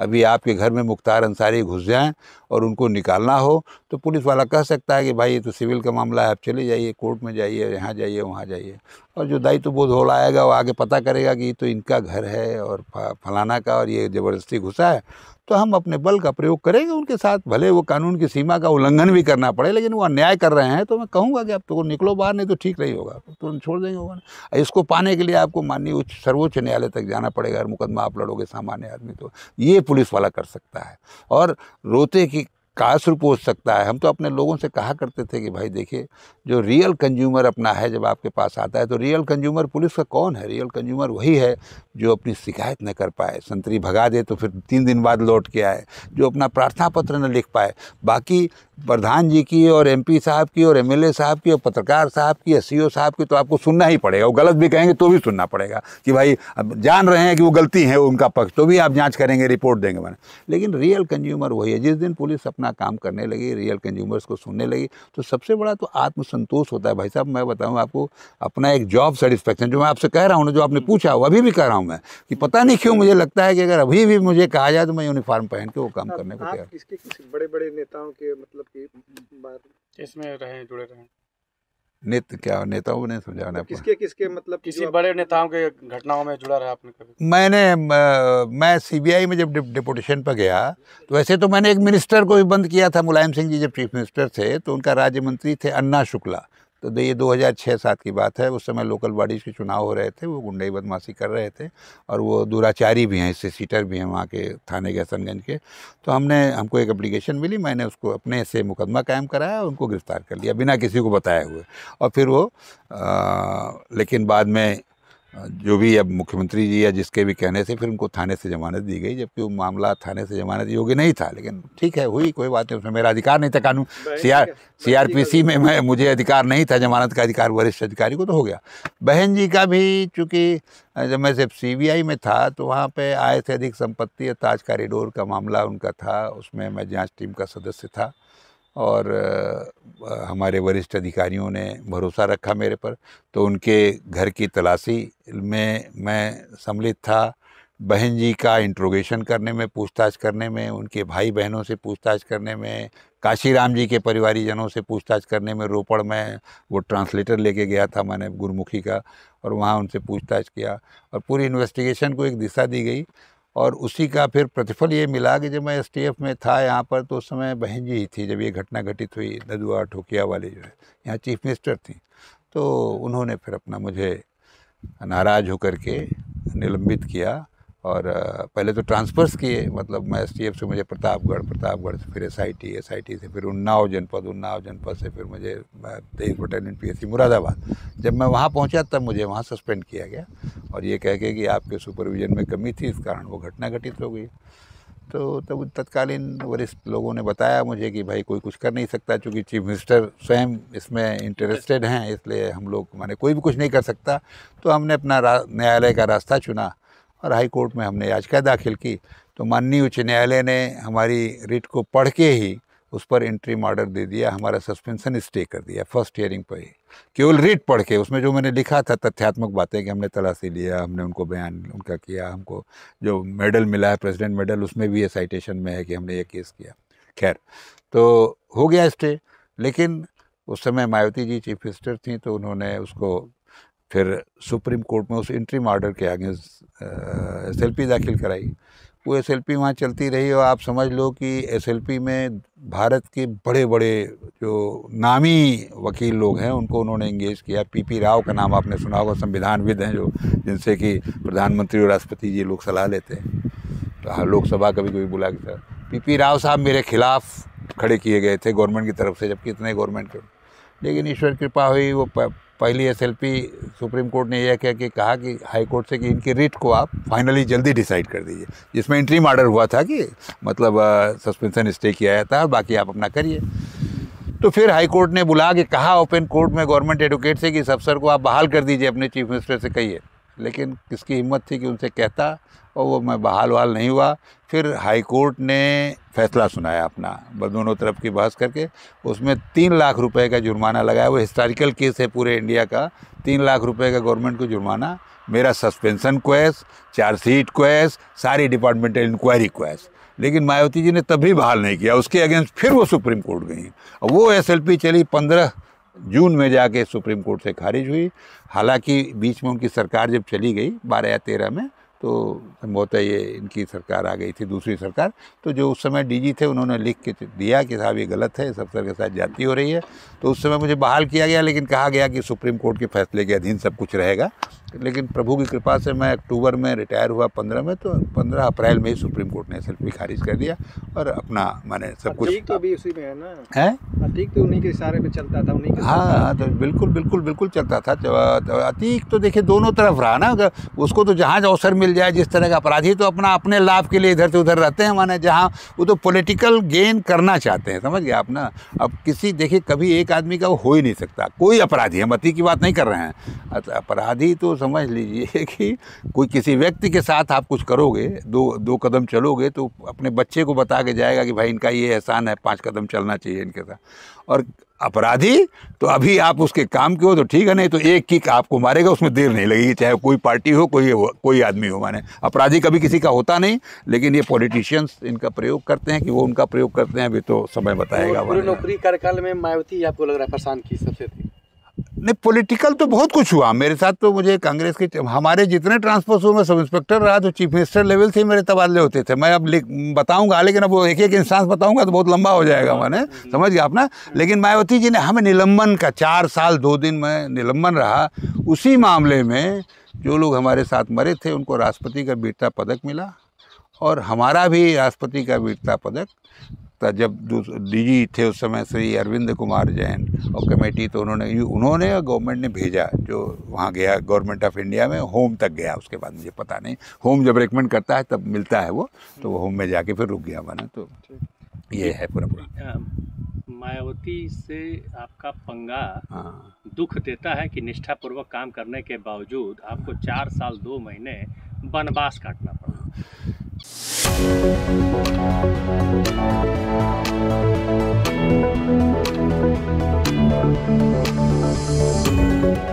अभी आपके घर में मुख्तार अंसारी घुस जाएँ और उनको निकालना हो तो पुलिस वाला कह सकता है कि भाई ये तो सिविल का मामला है आप चले जाइए कोर्ट में जाइए यहाँ जाइए वहाँ जाइए और जो दायित्व तो बोध हो आएगा वो आगे पता करेगा कि तो इनका घर है और फलाना का और ये ज़बरदस्ती घुसा है तो हम अपने बल का प्रयोग करेंगे उनके साथ भले वो कानून की सीमा का उल्लंघन भी करना पड़े लेकिन वो अन्याय कर रहे हैं तो मैं कहूँगा कि आप तो निकलो बाहर नहीं तो ठीक नहीं होगा तो तुरंत छोड़ देंगे होगा इसको पाने के लिए आपको माननीय उच्च सर्वोच्च न्यायालय तक जाना पड़ेगा अगर मुकदमा आप लड़ोगे सामान्य आदमी तो ये पुलिस वाला कर सकता है और रोते की काश पूछ हो सकता है हम तो अपने लोगों से कहा करते थे कि भाई देखिए जो रियल कंज्यूमर अपना है जब आपके पास आता है तो रियल कंज्यूमर पुलिस का कौन है रियल कंज्यूमर वही है जो अपनी शिकायत न कर पाए संतरी भगा दे तो फिर तीन दिन बाद लौट के आए जो अपना प्रार्थना पत्र न लिख पाए बाकी प्रधान जी की और एम साहब की और एम साहब की और पत्रकार साहब की एस e साहब की तो आपको सुनना ही पड़ेगा वो गलत भी कहेंगे तो भी सुनना पड़ेगा कि भाई अब जान रहे हैं कि वो गलती है उनका पक्ष तो भी आप जाँच करेंगे रिपोर्ट देंगे मैंने लेकिन रियल कंज्यूमर वही है जिस दिन पुलिस अपना अपना काम करने लगी रियल कंज्यूमर्स को सुनने लगी तो सबसे बड़ा तो आत्मसंतोष होता है भाई साहब मैं बताऊँ आपको अपना एक जॉब सेटिस्फेक्शन जो मैं आपसे कह रहा हूँ ना जो आपने पूछा हो अभी भी कह रहा हूँ मैं कि पता नहीं क्यों मुझे लगता है कि अगर अभी भी मुझे कहा जाए तो मैं यूनिफॉर्म पहन के वो काम करने को तैयार बड़े बड़े नेताओं के मतलब कि इसमें रहें जुड़े रहें नेत क्या नेताओं ने समझाना तो किसके किसके मतलब किसी बड़े नेताओं के घटनाओं में जुड़ा रहा आपने कभी मैंने मैं सीबीआई में जब डिपोटेशन पर गया तो वैसे तो मैंने एक मिनिस्टर को भी बंद किया था मुलायम सिंह जी जब चीफ मिनिस्टर थे तो उनका राज्य मंत्री थे अन्ना शुक्ला तो ये 2006 सात की बात है उस समय लोकल बॉडीज़ के चुनाव हो रहे थे वो गुंडई बदमाशी कर रहे थे और वो दुराचारी भी हैं इससे सीटर भी हैं वहाँ के थाने के हसनगंज के तो हमने हमको एक अप्लीकेशन मिली मैंने उसको अपने से मुकदमा कायम कराया और उनको गिरफ़्तार कर लिया बिना किसी को बताए हुए और फिर वो आ, लेकिन बाद में जो भी अब मुख्यमंत्री जी या जिसके भी कहने से फिर उनको थाने से जमानत दी गई जबकि वो मामला थाने से जमानत योग्य नहीं था लेकिन ठीक है हुई कोई बात नहीं उसमें मेरा अधिकार नहीं था कानून C R C R P C में मैं मुझे अधिकार नहीं था जमानत का अधिकार वरिष्ठ अधिकारी को तो हो गया बहन जी का भी चूँकि जब मैं सिर्फ सी बी आई में था तो वहाँ पर आय से अधिक संपत्ति ताज कॉरिडोर का मामला उनका था उसमें मैं जाँच टीम का सदस्य था और हमारे वरिष्ठ अधिकारियों ने भरोसा रखा मेरे पर तो उनके घर की तलाशी में मैं सम्मिलित था बहन जी का इंट्रोगेशन करने में पूछताछ करने में उनके भाई बहनों से पूछताछ करने में काशीराम जी के परिवारीजनों से पूछताछ करने में रोपड़ में वो ट्रांसलेटर लेके गया था मैंने गुरुमुखी का और वहाँ उनसे पूछताछ किया और पूरी इन्वेस्टिगेशन को एक दिशा दी गई और उसी का फिर प्रतिफल ये मिला कि जब मैं एस में था यहाँ पर तो उस समय बहन जी ही थी जब ये घटना घटित हुई नदुआ ठोकिया वाली जो है यहाँ चीफ मिनिस्टर थी तो उन्होंने फिर अपना मुझे नाराज़ होकर के निलंबित किया और पहले तो ट्रांसफर्स किए मतलब मैं एस से मुझे प्रतापगढ़ प्रतापगढ़ से फिर S I T S I T से फिर उन्नाव जनपद उन्नाव जनपद से फिर मुझे तेईस बटालियन पी मुरादाबाद जब मैं वहाँ पहुँचा तब मुझे वहाँ सस्पेंड किया गया और ये कह के कि आपके सुपरविज़न में कमी थी इस कारण वो घटना घटित हो गई तो तब तत्कालीन वरिष्ठ लोगों ने बताया मुझे कि भाई कोई कुछ कर नहीं सकता क्योंकि चीफ मिनिस्टर स्वयं इसमें इंटरेस्टेड हैं इसलिए हम लोग माने कोई भी कुछ नहीं कर सकता तो हमने अपना न्यायालय का रास्ता चुना और हाई कोर्ट में हमने याचिका दाखिल की तो माननीय उच्च न्यायालय ने हमारी रिट को पढ़ के ही उस पर एंट्री मॉर्डर दे दिया हमारा सस्पेंशन स्टे कर दिया फर्स्ट हियरिंग पर ही केवल रीट पढ़ के उसमें जो मैंने लिखा था तथ्यात्मक बातें कि हमने तलाशी लिया हमने उनको बयान उनका किया हमको जो मेडल मिला है प्रेसिडेंट मेडल उसमें भी ये साइटेशन में है कि हमने ये केस किया खैर तो हो गया स्टे लेकिन उस समय मायावती जी चीफ मिनिस्टर थी तो उन्होंने उसको फिर सुप्रीम कोर्ट में उस इंट्रीम ऑर्डर के आगे एस एल पी दाखिल कराई वो एस एल पी वहाँ चलती रही और आप समझ लो कि एस एल पी में भारत के बड़े बड़े जो नामी वकील लोग हैं उनको उन्होंने इंगेज किया पी पी राव का नाम आपने सुना होगा संविधानविद हैं जो जिनसे कि प्रधानमंत्री और राष्ट्रपति जी लोग सलाह लेते हैं तो हाँ लोकसभा कभी कभी बुला के सर पी पी राव साहब मेरे खिलाफ खड़े किए गए थे गवर्नमेंट की तरफ से जबकि इतने गवर्नमेंट के लेकिन ईश्वर कृपा हुई वो पहली एसएलपी सुप्रीम कोर्ट ने यह क्या कि कहा कि हाई कोर्ट से कि इनकी रिट को आप फाइनली जल्दी डिसाइड कर दीजिए जिसमें इंट्रीम मार्डर हुआ था कि मतलब सस्पेंसन स्टे किया जाता है बाकी आप अपना करिए तो फिर हाई कोर्ट ने बुला के कहा ओपन कोर्ट में गवर्नमेंट एडवोकेट से कि इस अफसर को आप बहाल कर दीजिए अपने चीफ मिनिस्टर से कहिए लेकिन किसकी हिम्मत थी कि उनसे कहता और वो मैं बहाल वहाल नहीं हुआ फिर हाई कोर्ट ने फैसला सुनाया अपना दोनों तरफ की बहस करके उसमें तीन लाख रुपए का जुर्माना लगाया वो हिस्टोरिकल केस है पूरे इंडिया का तीन लाख रुपए का गवर्नमेंट को जुर्माना मेरा सस्पेंसन क्वेस चार्जशीट क्वेस सारी डिपार्टमेंटल इंक्वायरी क्वेस लेकिन मायावती जी ने तभी बहाल नहीं किया उसके अगेंस्ट फिर वो सुप्रीम कोर्ट गई वो एस चली पंद्रह जून में जाके सुप्रीम कोर्ट से खारिज हुई हालांकि बीच में उनकी सरकार जब चली गई बारह या तेरह में तो संभवतः ये इनकी सरकार आ गई थी दूसरी सरकार तो जो उस समय डीजी थे उन्होंने लिख के दिया कि साहब ये गलत है इस अफसर के साथ जाती हो रही है तो उस समय मुझे बहाल किया गया लेकिन कहा गया कि सुप्रीम कोर्ट के फैसले के अधीन सब कुछ रहेगा लेकिन प्रभु की कृपा से मैं अक्टूबर में रिटायर हुआ पंद्रह में तो पंद्रह अप्रैल में ही सुप्रीम कोर्ट ने भी खारिज कर दिया और अपना मैंने सब कुछ तो अभी उसी में है ना है अतीक तो उन्हीं के इशारे में चलता था उन्हीं के हाँ हाँ तो बिल्कुल बिल्कुल बिल्कुल चलता था तो अतीक तो देखिए दोनों तरफ रहा ना उसको तो जहाँ अवसर मिल जाए जिस तरह का अपराधी तो अपना अपने लाभ के लिए इधर से उधर रहते हैं माने जहाँ वो तो पोलिटिकल गेन करना चाहते हैं समझ गए आप ना अब किसी देखिए कभी एक आदमी का वो हो ही नहीं सकता कोई अपराधी हम अतीक की बात नहीं कर रहे हैं अपराधी तो समझ लीजिए कि कोई किसी व्यक्ति के साथ आप कुछ करोगे दो दो कदम चलोगे तो अपने बच्चे को बता के जाएगा कि भाई इनका ये एहसान है पांच कदम चलना चाहिए इनके साथ और अपराधी तो अभी आप उसके काम के हो तो ठीक है नहीं तो एक किक आपको मारेगा उसमें देर नहीं लगेगी चाहे कोई पार्टी हो कोई हो, कोई आदमी हो माने अपराधी कभी किसी का होता नहीं लेकिन ये पॉलिटिशियंस इनका प्रयोग करते हैं कि वो उनका प्रयोग करते हैं अभी तो समय बताएगा नौकरी कार्यकाल में मायावती आपको लग रहा है परेशान की सबसे नहीं पॉलिटिकल तो बहुत कुछ हुआ मेरे साथ तो मुझे कांग्रेस के हमारे जितने ट्रांसपोर्ट में सब इंस्पेक्टर रहा तो चीफ मिनिस्टर लेवल से ही मेरे तबादले होते थे मैं अब बताऊंगा लेकिन अब वो एक एक इंस्टांस बताऊंगा तो बहुत लंबा हो जाएगा हाँ, मैंने हाँ। समझ गया अपना लेकिन मायावती जी ने हमें निलंबन का चार साल दो दिन में निलंबन रहा उसी मामले में जो लोग हमारे साथ मरे थे उनको राष्ट्रपति का वीरता पदक मिला और हमारा भी राष्ट्रपति का वीरता पदक सकता जब डीजी थे उस समय श्री अरविंद कुमार जैन और कमेटी तो उन्होंने उन्होंने गवर्नमेंट ने भेजा जो वहाँ गया गवर्नमेंट ऑफ इंडिया में होम तक गया उसके बाद मुझे पता नहीं होम जब रिकमेंड करता है तब मिलता है वो तो वो होम में जाके फिर रुक गया मैंने तो ये है पूरा पूरा मायावती से आपका पंगा हाँ। दुख देता है कि निष्ठापूर्वक काम करने के बावजूद आपको चार साल दो महीने वनवास काटना पड़ा